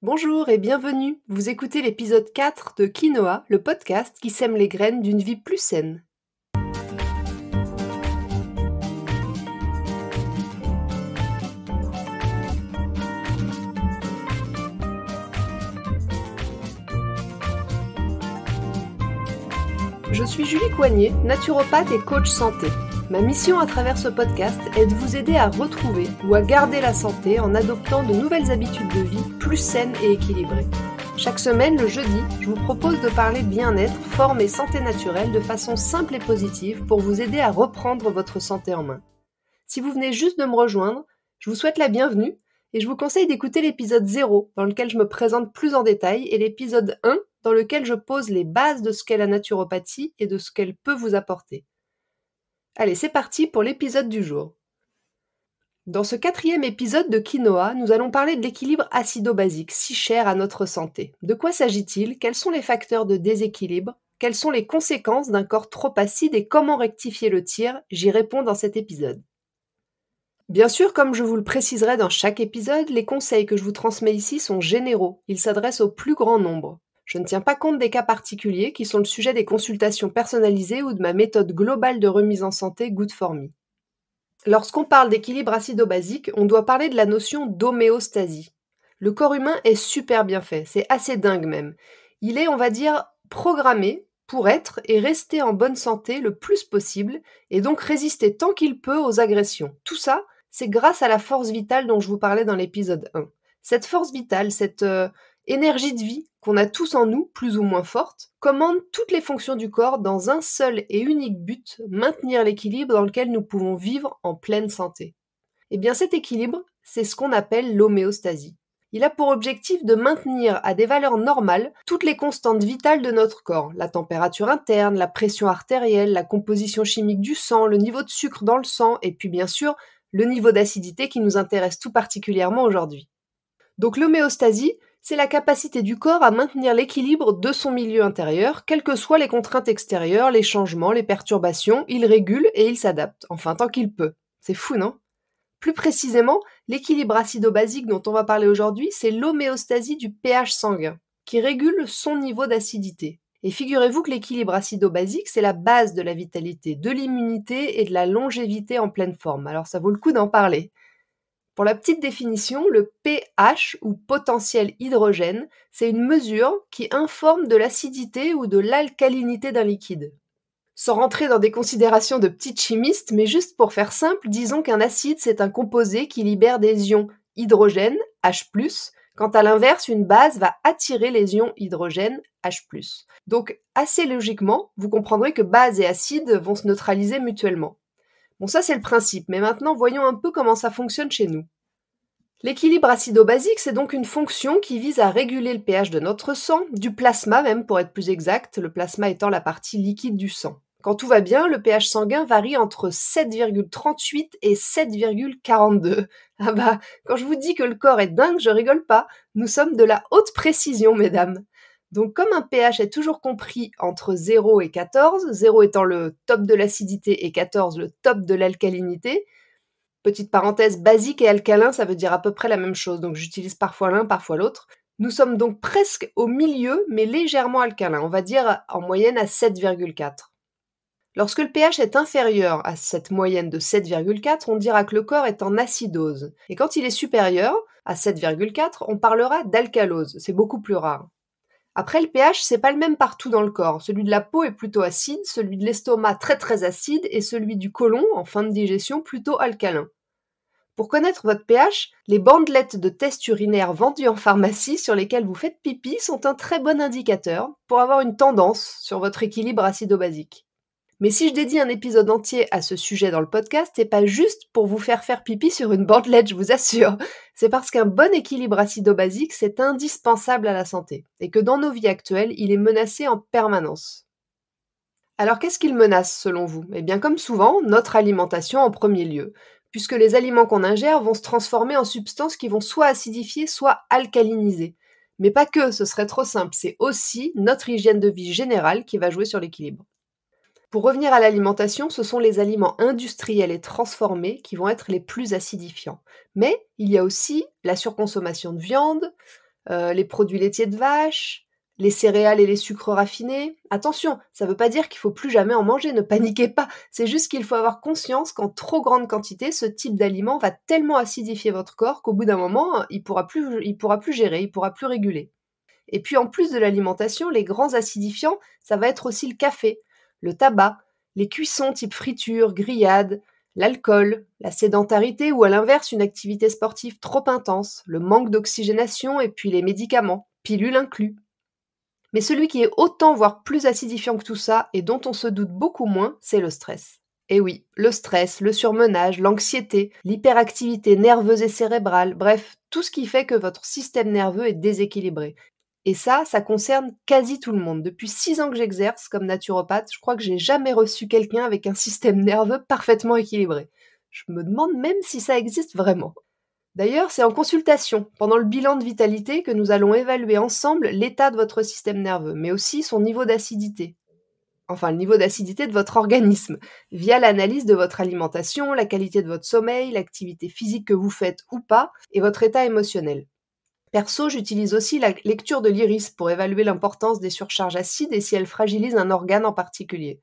Bonjour et bienvenue. Vous écoutez l'épisode 4 de Quinoa, le podcast qui sème les graines d'une vie plus saine. Je suis Julie Coignet, naturopathe et coach santé. Ma mission à travers ce podcast est de vous aider à retrouver ou à garder la santé en adoptant de nouvelles habitudes de vie plus saines et équilibrées. Chaque semaine, le jeudi, je vous propose de parler bien-être, forme et santé naturelle de façon simple et positive pour vous aider à reprendre votre santé en main. Si vous venez juste de me rejoindre, je vous souhaite la bienvenue et je vous conseille d'écouter l'épisode 0 dans lequel je me présente plus en détail et l'épisode 1 dans lequel je pose les bases de ce qu'est la naturopathie et de ce qu'elle peut vous apporter. Allez, c'est parti pour l'épisode du jour. Dans ce quatrième épisode de Quinoa, nous allons parler de l'équilibre acido-basique, si cher à notre santé. De quoi s'agit-il Quels sont les facteurs de déséquilibre Quelles sont les conséquences d'un corps trop acide et comment rectifier le tir J'y réponds dans cet épisode. Bien sûr, comme je vous le préciserai dans chaque épisode, les conseils que je vous transmets ici sont généraux, ils s'adressent au plus grand nombre. Je ne tiens pas compte des cas particuliers qui sont le sujet des consultations personnalisées ou de ma méthode globale de remise en santé Good for Me. Lorsqu'on parle d'équilibre acido-basique, on doit parler de la notion d'homéostasie. Le corps humain est super bien fait, c'est assez dingue même. Il est, on va dire, programmé pour être et rester en bonne santé le plus possible et donc résister tant qu'il peut aux agressions. Tout ça, c'est grâce à la force vitale dont je vous parlais dans l'épisode 1. Cette force vitale, cette, euh, énergie de vie qu'on a tous en nous, plus ou moins forte, commande toutes les fonctions du corps dans un seul et unique but, maintenir l'équilibre dans lequel nous pouvons vivre en pleine santé. Et eh bien cet équilibre, c'est ce qu'on appelle l'homéostasie. Il a pour objectif de maintenir à des valeurs normales toutes les constantes vitales de notre corps, la température interne, la pression artérielle, la composition chimique du sang, le niveau de sucre dans le sang, et puis bien sûr le niveau d'acidité qui nous intéresse tout particulièrement aujourd'hui. Donc l'homéostasie, c'est la capacité du corps à maintenir l'équilibre de son milieu intérieur, quelles que soient les contraintes extérieures, les changements, les perturbations, il régule et il s'adapte, enfin tant qu'il peut. C'est fou, non Plus précisément, l'équilibre acido-basique dont on va parler aujourd'hui, c'est l'homéostasie du pH sanguin, qui régule son niveau d'acidité. Et figurez-vous que l'équilibre acido-basique, c'est la base de la vitalité, de l'immunité et de la longévité en pleine forme, alors ça vaut le coup d'en parler. Pour la petite définition, le pH ou potentiel hydrogène, c'est une mesure qui informe de l'acidité ou de l'alcalinité d'un liquide. Sans rentrer dans des considérations de petites chimistes, mais juste pour faire simple, disons qu'un acide, c'est un composé qui libère des ions hydrogène, H+, quand à l'inverse, une base va attirer les ions hydrogène, H+. Donc, assez logiquement, vous comprendrez que base et acide vont se neutraliser mutuellement. Bon, ça c'est le principe, mais maintenant voyons un peu comment ça fonctionne chez nous. L'équilibre acido-basique, c'est donc une fonction qui vise à réguler le pH de notre sang, du plasma même pour être plus exact, le plasma étant la partie liquide du sang. Quand tout va bien, le pH sanguin varie entre 7,38 et 7,42. Ah bah, quand je vous dis que le corps est dingue, je rigole pas. Nous sommes de la haute précision, mesdames. Donc comme un pH est toujours compris entre 0 et 14, 0 étant le top de l'acidité et 14 le top de l'alcalinité, petite parenthèse, basique et alcalin, ça veut dire à peu près la même chose, donc j'utilise parfois l'un, parfois l'autre. Nous sommes donc presque au milieu, mais légèrement alcalin, on va dire en moyenne à 7,4. Lorsque le pH est inférieur à cette moyenne de 7,4, on dira que le corps est en acidose. Et quand il est supérieur à 7,4, on parlera d'alcalose, c'est beaucoup plus rare. Après, le pH, c'est pas le même partout dans le corps. Celui de la peau est plutôt acide, celui de l'estomac très très acide et celui du côlon, en fin de digestion, plutôt alcalin. Pour connaître votre pH, les bandelettes de tests urinaires vendues en pharmacie sur lesquelles vous faites pipi sont un très bon indicateur pour avoir une tendance sur votre équilibre acido-basique. Mais si je dédie un épisode entier à ce sujet dans le podcast, c'est pas juste pour vous faire faire pipi sur une bandelette, je vous assure. C'est parce qu'un bon équilibre acido-basique, c'est indispensable à la santé, et que dans nos vies actuelles, il est menacé en permanence. Alors qu'est-ce qu'il menace selon vous Eh bien comme souvent, notre alimentation en premier lieu, puisque les aliments qu'on ingère vont se transformer en substances qui vont soit acidifier, soit alcaliniser. Mais pas que, ce serait trop simple, c'est aussi notre hygiène de vie générale qui va jouer sur l'équilibre. Pour revenir à l'alimentation, ce sont les aliments industriels et transformés qui vont être les plus acidifiants. Mais il y a aussi la surconsommation de viande, euh, les produits laitiers de vache, les céréales et les sucres raffinés. Attention, ça ne veut pas dire qu'il faut plus jamais en manger, ne paniquez pas. C'est juste qu'il faut avoir conscience qu'en trop grande quantité, ce type d'aliment va tellement acidifier votre corps qu'au bout d'un moment, il pourra pourra plus gérer, il ne pourra plus réguler. Et puis en plus de l'alimentation, les grands acidifiants, ça va être aussi le café, le tabac, les cuissons type friture, grillade, l'alcool, la sédentarité ou à l'inverse une activité sportive trop intense, le manque d'oxygénation et puis les médicaments, pilules inclus. Mais celui qui est autant voire plus acidifiant que tout ça et dont on se doute beaucoup moins, c'est le stress. Et eh oui, le stress, le surmenage, l'anxiété, l'hyperactivité nerveuse et cérébrale, bref, tout ce qui fait que votre système nerveux est déséquilibré et ça, ça concerne quasi tout le monde. Depuis six ans que j'exerce comme naturopathe, je crois que j'ai jamais reçu quelqu'un avec un système nerveux parfaitement équilibré. Je me demande même si ça existe vraiment. D'ailleurs, c'est en consultation, pendant le bilan de vitalité, que nous allons évaluer ensemble l'état de votre système nerveux, mais aussi son niveau d'acidité. Enfin, le niveau d'acidité de votre organisme, via l'analyse de votre alimentation, la qualité de votre sommeil, l'activité physique que vous faites ou pas, et votre état émotionnel. Perso, j'utilise aussi la lecture de l'iris pour évaluer l'importance des surcharges acides et si elles fragilisent un organe en particulier.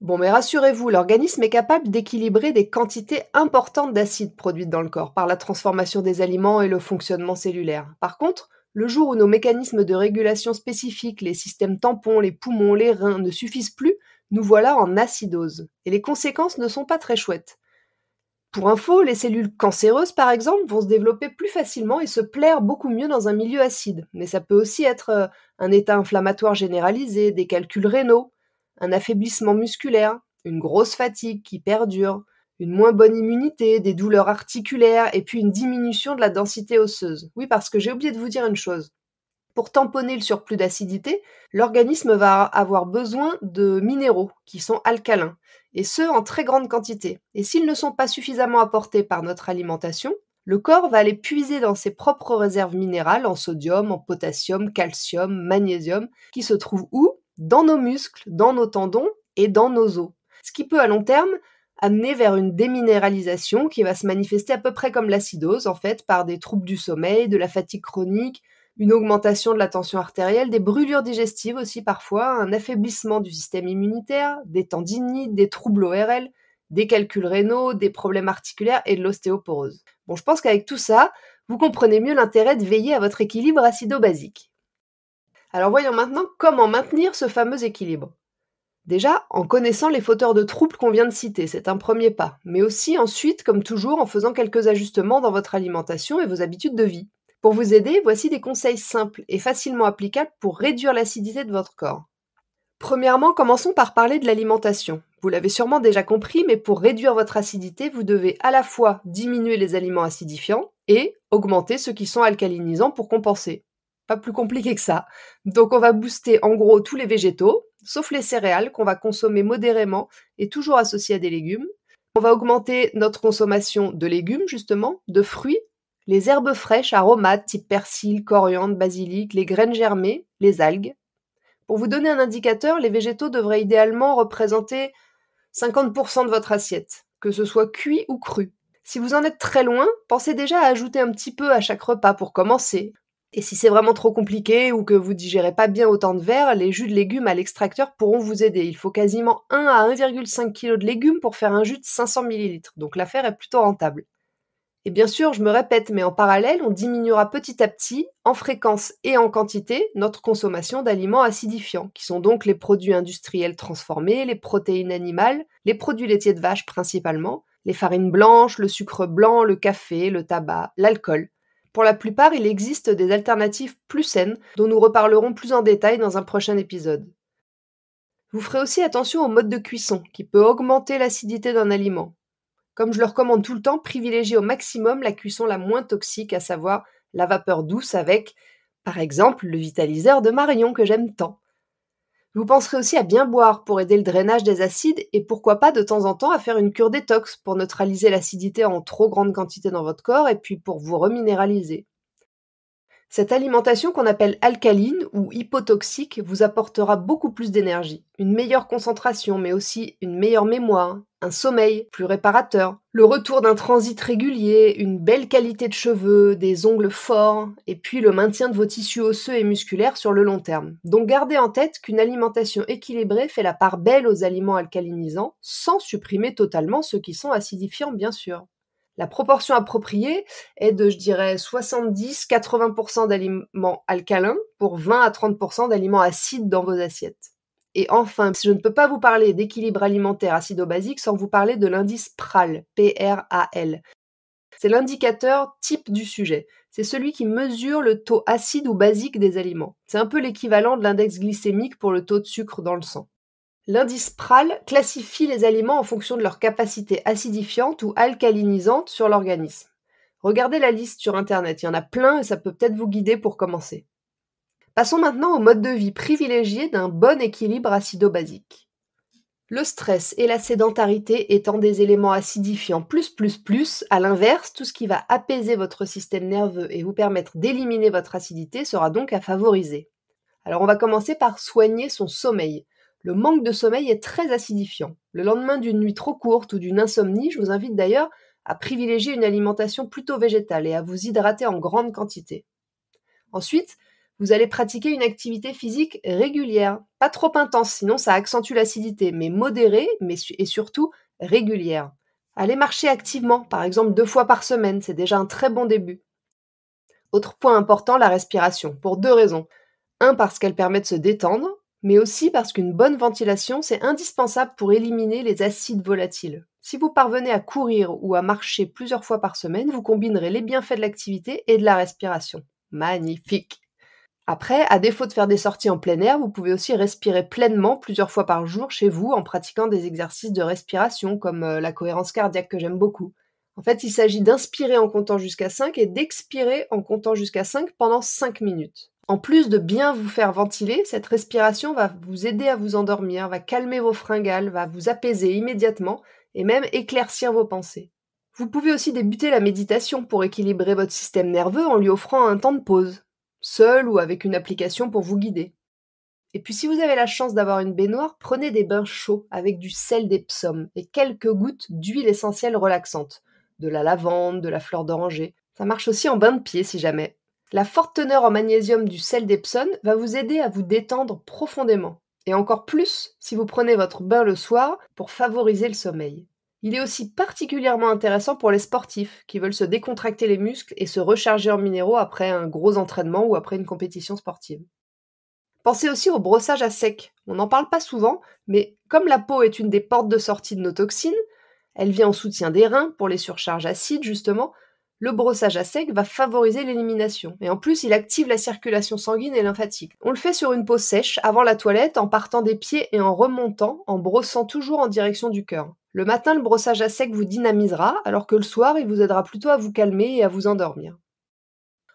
Bon, mais rassurez-vous, l'organisme est capable d'équilibrer des quantités importantes d'acides produites dans le corps par la transformation des aliments et le fonctionnement cellulaire. Par contre, le jour où nos mécanismes de régulation spécifiques, les systèmes tampons, les poumons, les reins ne suffisent plus, nous voilà en acidose. Et les conséquences ne sont pas très chouettes. Pour info, les cellules cancéreuses, par exemple, vont se développer plus facilement et se plaire beaucoup mieux dans un milieu acide. Mais ça peut aussi être euh, un état inflammatoire généralisé, des calculs rénaux, un affaiblissement musculaire, une grosse fatigue qui perdure, une moins bonne immunité, des douleurs articulaires et puis une diminution de la densité osseuse. Oui, parce que j'ai oublié de vous dire une chose. Pour tamponner le surplus d'acidité, l'organisme va avoir besoin de minéraux qui sont alcalins et ce en très grande quantité. Et s'ils ne sont pas suffisamment apportés par notre alimentation, le corps va aller puiser dans ses propres réserves minérales en sodium, en potassium, calcium, magnésium, qui se trouvent où Dans nos muscles, dans nos tendons et dans nos os. Ce qui peut à long terme amener vers une déminéralisation qui va se manifester à peu près comme l'acidose en fait par des troubles du sommeil, de la fatigue chronique, une augmentation de la tension artérielle, des brûlures digestives aussi parfois, un affaiblissement du système immunitaire, des tendinites, des troubles ORL, des calculs rénaux, des problèmes articulaires et de l'ostéoporose. Bon, je pense qu'avec tout ça, vous comprenez mieux l'intérêt de veiller à votre équilibre acido-basique. Alors voyons maintenant comment maintenir ce fameux équilibre. Déjà, en connaissant les fauteurs de troubles qu'on vient de citer, c'est un premier pas, mais aussi ensuite, comme toujours, en faisant quelques ajustements dans votre alimentation et vos habitudes de vie. Pour vous aider, voici des conseils simples et facilement applicables pour réduire l'acidité de votre corps. Premièrement, commençons par parler de l'alimentation. Vous l'avez sûrement déjà compris, mais pour réduire votre acidité, vous devez à la fois diminuer les aliments acidifiants et augmenter ceux qui sont alcalinisants pour compenser. Pas plus compliqué que ça. Donc on va booster en gros tous les végétaux, sauf les céréales qu'on va consommer modérément et toujours associés à des légumes. On va augmenter notre consommation de légumes justement, de fruits les herbes fraîches aromates type persil, coriandre, basilic, les graines germées, les algues. Pour vous donner un indicateur, les végétaux devraient idéalement représenter 50% de votre assiette, que ce soit cuit ou cru. Si vous en êtes très loin, pensez déjà à ajouter un petit peu à chaque repas pour commencer. Et si c'est vraiment trop compliqué ou que vous digérez pas bien autant de verre, les jus de légumes à l'extracteur pourront vous aider. Il faut quasiment 1 à 1,5 kg de légumes pour faire un jus de 500 ml, donc l'affaire est plutôt rentable. Et bien sûr, je me répète, mais en parallèle, on diminuera petit à petit, en fréquence et en quantité, notre consommation d'aliments acidifiants, qui sont donc les produits industriels transformés, les protéines animales, les produits laitiers de vache principalement, les farines blanches, le sucre blanc, le café, le tabac, l'alcool. Pour la plupart, il existe des alternatives plus saines, dont nous reparlerons plus en détail dans un prochain épisode. Vous ferez aussi attention au mode de cuisson, qui peut augmenter l'acidité d'un aliment. Comme je le recommande tout le temps, privilégiez au maximum la cuisson la moins toxique, à savoir la vapeur douce avec, par exemple, le vitaliseur de Marion que j'aime tant. Vous penserez aussi à bien boire pour aider le drainage des acides et pourquoi pas de temps en temps à faire une cure détox pour neutraliser l'acidité en trop grande quantité dans votre corps et puis pour vous reminéraliser. Cette alimentation qu'on appelle alcaline ou hypotoxique vous apportera beaucoup plus d'énergie, une meilleure concentration mais aussi une meilleure mémoire, un sommeil plus réparateur, le retour d'un transit régulier, une belle qualité de cheveux, des ongles forts et puis le maintien de vos tissus osseux et musculaires sur le long terme. Donc gardez en tête qu'une alimentation équilibrée fait la part belle aux aliments alcalinisants sans supprimer totalement ceux qui sont acidifiants bien sûr la proportion appropriée est de, je dirais, 70-80% d'aliments alcalins pour 20 à 30% d'aliments acides dans vos assiettes. Et enfin, je ne peux pas vous parler d'équilibre alimentaire acido-basique sans vous parler de l'indice PRAL, P-R-A-L. C'est l'indicateur type du sujet. C'est celui qui mesure le taux acide ou basique des aliments. C'est un peu l'équivalent de l'index glycémique pour le taux de sucre dans le sang. L'indice PRAL classifie les aliments en fonction de leur capacité acidifiante ou alcalinisante sur l'organisme. Regardez la liste sur Internet, il y en a plein et ça peut peut-être vous guider pour commencer. Passons maintenant au mode de vie privilégié d'un bon équilibre acido-basique. Le stress et la sédentarité étant des éléments acidifiants plus plus plus, à l'inverse, tout ce qui va apaiser votre système nerveux et vous permettre d'éliminer votre acidité sera donc à favoriser. Alors on va commencer par soigner son sommeil. Le manque de sommeil est très acidifiant. Le lendemain d'une nuit trop courte ou d'une insomnie, je vous invite d'ailleurs à privilégier une alimentation plutôt végétale et à vous hydrater en grande quantité. Ensuite, vous allez pratiquer une activité physique régulière, pas trop intense, sinon ça accentue l'acidité, mais modérée mais et surtout régulière. Allez marcher activement, par exemple deux fois par semaine, c'est déjà un très bon début. Autre point important, la respiration, pour deux raisons. Un, parce qu'elle permet de se détendre, mais aussi parce qu'une bonne ventilation, c'est indispensable pour éliminer les acides volatiles. Si vous parvenez à courir ou à marcher plusieurs fois par semaine, vous combinerez les bienfaits de l'activité et de la respiration. Magnifique Après, à défaut de faire des sorties en plein air, vous pouvez aussi respirer pleinement plusieurs fois par jour chez vous en pratiquant des exercices de respiration comme euh, la cohérence cardiaque que j'aime beaucoup. En fait, il s'agit d'inspirer en comptant jusqu'à 5 et d'expirer en comptant jusqu'à 5 pendant 5 minutes. En plus de bien vous faire ventiler, cette respiration va vous aider à vous endormir, va calmer vos fringales, va vous apaiser immédiatement et même éclaircir vos pensées. Vous pouvez aussi débuter la méditation pour équilibrer votre système nerveux en lui offrant un temps de pause, seul ou avec une application pour vous guider. Et puis si vous avez la chance d'avoir une baignoire, prenez des bains chauds avec du sel des psaumes et quelques gouttes d'huile essentielle relaxante, de la lavande, de la fleur d'oranger. Ça marche aussi en bain de pied si jamais. La forte teneur en magnésium du sel d'Epson va vous aider à vous détendre profondément, et encore plus si vous prenez votre bain le soir pour favoriser le sommeil. Il est aussi particulièrement intéressant pour les sportifs qui veulent se décontracter les muscles et se recharger en minéraux après un gros entraînement ou après une compétition sportive. Pensez aussi au brossage à sec. On n'en parle pas souvent, mais comme la peau est une des portes de sortie de nos toxines, elle vient en soutien des reins pour les surcharges acides justement, le brossage à sec va favoriser l'élimination. Et en plus, il active la circulation sanguine et lymphatique. On le fait sur une peau sèche, avant la toilette, en partant des pieds et en remontant, en brossant toujours en direction du cœur. Le matin, le brossage à sec vous dynamisera, alors que le soir, il vous aidera plutôt à vous calmer et à vous endormir.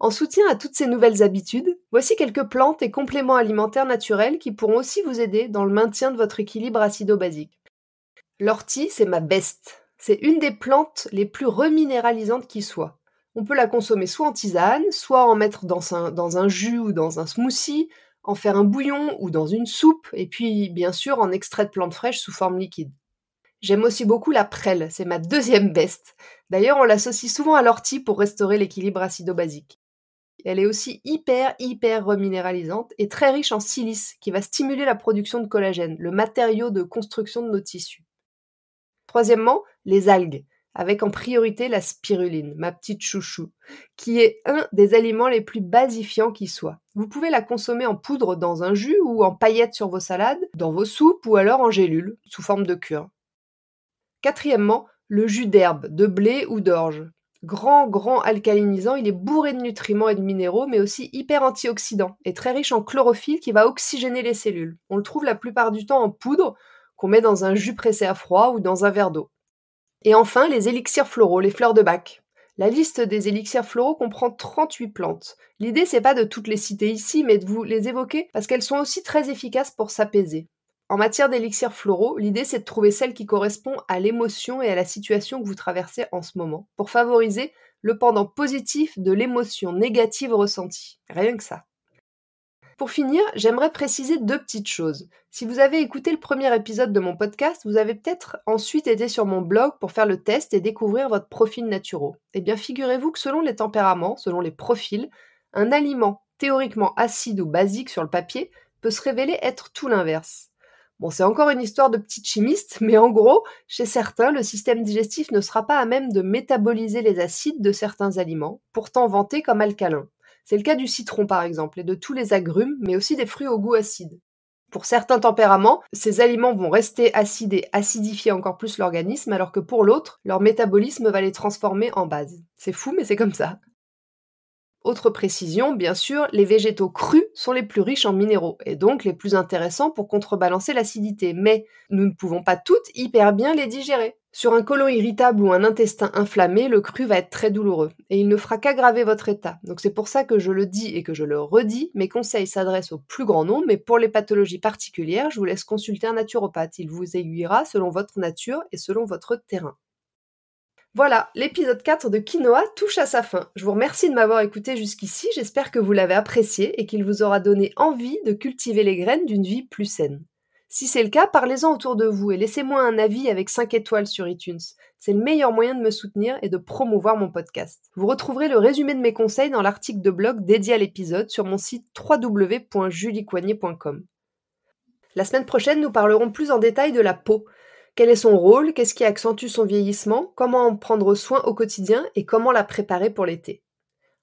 En soutien à toutes ces nouvelles habitudes, voici quelques plantes et compléments alimentaires naturels qui pourront aussi vous aider dans le maintien de votre équilibre acido-basique. L'ortie, c'est ma beste. C'est une des plantes les plus reminéralisantes qui soit. On peut la consommer soit en tisane, soit en mettre dans un, jus ou dans un smoothie, en faire un bouillon ou dans une soupe, et puis bien sûr en extrait de plantes fraîches sous forme liquide. J'aime aussi beaucoup la prêle, c'est ma deuxième best. D'ailleurs, on l'associe souvent à l'ortie pour restaurer l'équilibre acido-basique. Elle est aussi hyper, hyper reminéralisante et très riche en silice qui va stimuler la production de collagène, le matériau de construction de nos tissus. Troisièmement, les algues, avec en priorité la spiruline, ma petite chouchou, qui est un des aliments les plus basifiants qui soit. Vous pouvez la consommer en poudre dans un jus ou en paillettes sur vos salades, dans vos soupes ou alors en gélules, sous forme de cure. Quatrièmement, le jus d'herbe, de blé ou d'orge. Grand, grand alcalinisant, il est bourré de nutriments et de minéraux, mais aussi hyper antioxydant et très riche en chlorophylle qui va oxygéner les cellules. On le trouve la plupart du temps en poudre, qu'on met dans un jus pressé à froid ou dans un verre d'eau. Et enfin, les élixirs floraux, les fleurs de bac. La liste des élixirs floraux comprend 38 plantes. L'idée, c'est pas de toutes les citer ici, mais de vous les évoquer parce qu'elles sont aussi très efficaces pour s'apaiser. En matière d'élixirs floraux, l'idée c'est de trouver celle qui correspond à l'émotion et à la situation que vous traversez en ce moment, pour favoriser le pendant positif de l'émotion négative ressentie. Rien que ça. Pour finir, j'aimerais préciser deux petites choses. Si vous avez écouté le premier épisode de mon podcast, vous avez peut-être ensuite été sur mon blog pour faire le test et découvrir votre profil naturel. Eh bien, figurez-vous que selon les tempéraments, selon les profils, un aliment théoriquement acide ou basique sur le papier peut se révéler être tout l'inverse. Bon, c'est encore une histoire de petite chimiste, mais en gros, chez certains, le système digestif ne sera pas à même de métaboliser les acides de certains aliments, pourtant vantés comme alcalins. C'est le cas du citron par exemple et de tous les agrumes, mais aussi des fruits au goût acide. Pour certains tempéraments, ces aliments vont rester acides et acidifier encore plus l'organisme, alors que pour l'autre, leur métabolisme va les transformer en base. C'est fou, mais c'est comme ça. Autre précision, bien sûr, les végétaux crus sont les plus riches en minéraux et donc les plus intéressants pour contrebalancer l'acidité, mais nous ne pouvons pas toutes hyper bien les digérer. Sur un côlon irritable ou un intestin inflammé, le cru va être très douloureux et il ne fera qu'aggraver votre état. Donc c'est pour ça que je le dis et que je le redis, mes conseils s'adressent au plus grand nombre, mais pour les pathologies particulières, je vous laisse consulter un naturopathe. Il vous aiguillera selon votre nature et selon votre terrain. Voilà, l'épisode 4 de Quinoa touche à sa fin. Je vous remercie de m'avoir écouté jusqu'ici, j'espère que vous l'avez apprécié et qu'il vous aura donné envie de cultiver les graines d'une vie plus saine. Si c'est le cas, parlez-en autour de vous et laissez-moi un avis avec 5 étoiles sur iTunes. C'est le meilleur moyen de me soutenir et de promouvoir mon podcast. Vous retrouverez le résumé de mes conseils dans l'article de blog dédié à l'épisode sur mon site www.juliecoignet.com. La semaine prochaine, nous parlerons plus en détail de la peau. Quel est son rôle Qu'est-ce qui accentue son vieillissement Comment en prendre soin au quotidien Et comment la préparer pour l'été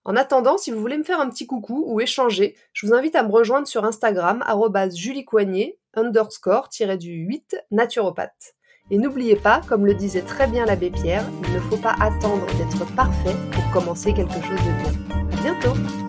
en attendant, si vous voulez me faire un petit coucou ou échanger, je vous invite à me rejoindre sur Instagram @juliecoignet underscore du 8 naturopathe. Et n'oubliez pas, comme le disait très bien l'abbé Pierre, il ne faut pas attendre d'être parfait pour commencer quelque chose de bien. À bientôt